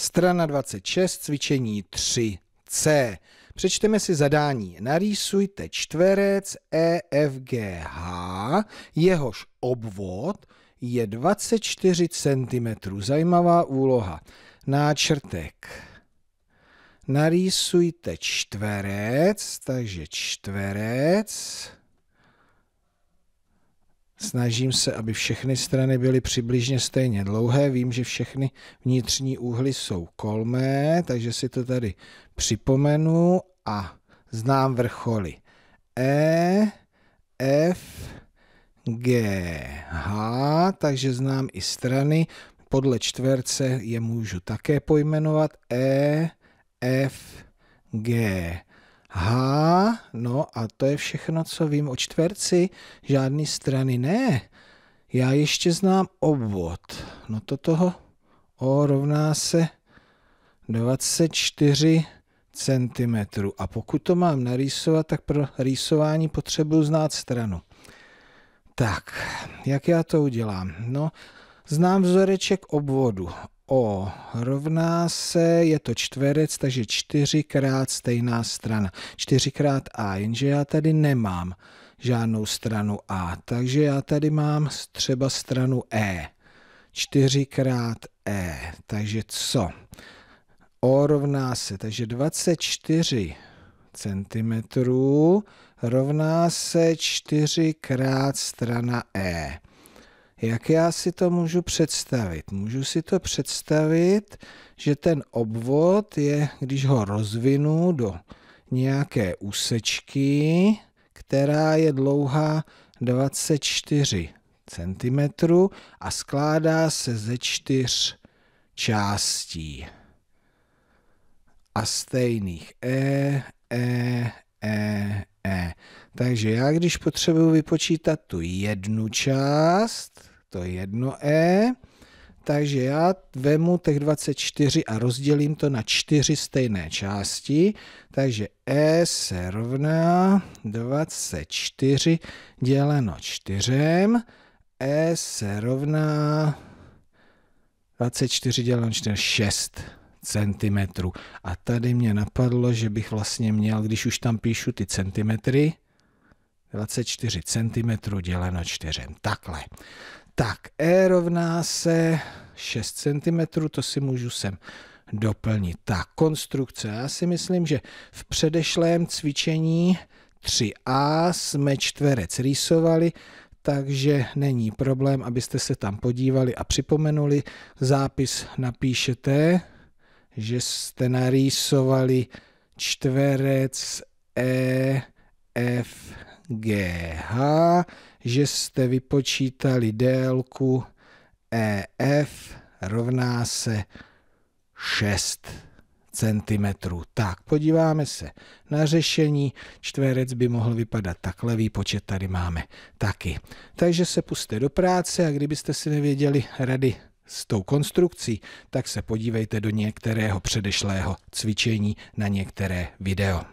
Strana 26, cvičení 3C. Přečteme si zadání. Narýsujte čtverec EFGH, jehož obvod je 24 cm. Zajímavá úloha. Náčrtek. Narýsujte čtverec, takže čtverec Snažím se, aby všechny strany byly přibližně stejně dlouhé. Vím, že všechny vnitřní úhly jsou kolmé, takže si to tady připomenu a znám vrcholy. E, F, G, H, takže znám i strany. Podle čtverce je můžu také pojmenovat E, F, G, H No a to je všechno, co vím o čtverci. Žádný strany ne. Já ještě znám obvod. No to toho O rovná se 24 cm. A pokud to mám narýsovat, tak pro rýsování potřebuji znát stranu. Tak, jak já to udělám? No, Znám vzoreček obvodu. O rovná se, je to čtverec, takže čtyřikrát stejná strana. Čtyřikrát A, jenže já tady nemám žádnou stranu A, takže já tady mám třeba stranu E. Čtyřikrát E, takže co? O rovná se, takže 24 cm rovná se 4 krát strana E. Jak já si to můžu představit? Můžu si to představit, že ten obvod je, když ho rozvinu do nějaké úsečky, která je dlouhá 24 cm a skládá se ze čtyř částí a stejných E, E, E, E. Takže já, když potřebuji vypočítat tu jednu část, to jedno E, takže já vemu těch 24 a rozdělím to na čtyři stejné části, takže E se rovná 24 děleno 4, E se rovná 24 děleno 4, 6 cm. A tady mě napadlo, že bych vlastně měl, když už tam píšu ty centimetry, 24 cm děleno 4. Takhle. Tak, E rovná se 6 cm, to si můžu sem doplnit. Ta konstrukce, já si myslím, že v předešlém cvičení 3A jsme čtverec rýsovali, takže není problém, abyste se tam podívali a připomenuli. Zápis napíšete, že jste narýsovali čtverec E E F, G, H, že jste vypočítali délku EF rovná se 6 cm. Tak, podíváme se na řešení. Čtverec by mohl vypadat tak, levý počet tady máme taky. Takže se puste do práce a kdybyste si nevěděli rady s tou konstrukcí, tak se podívejte do některého předešlého cvičení na některé video.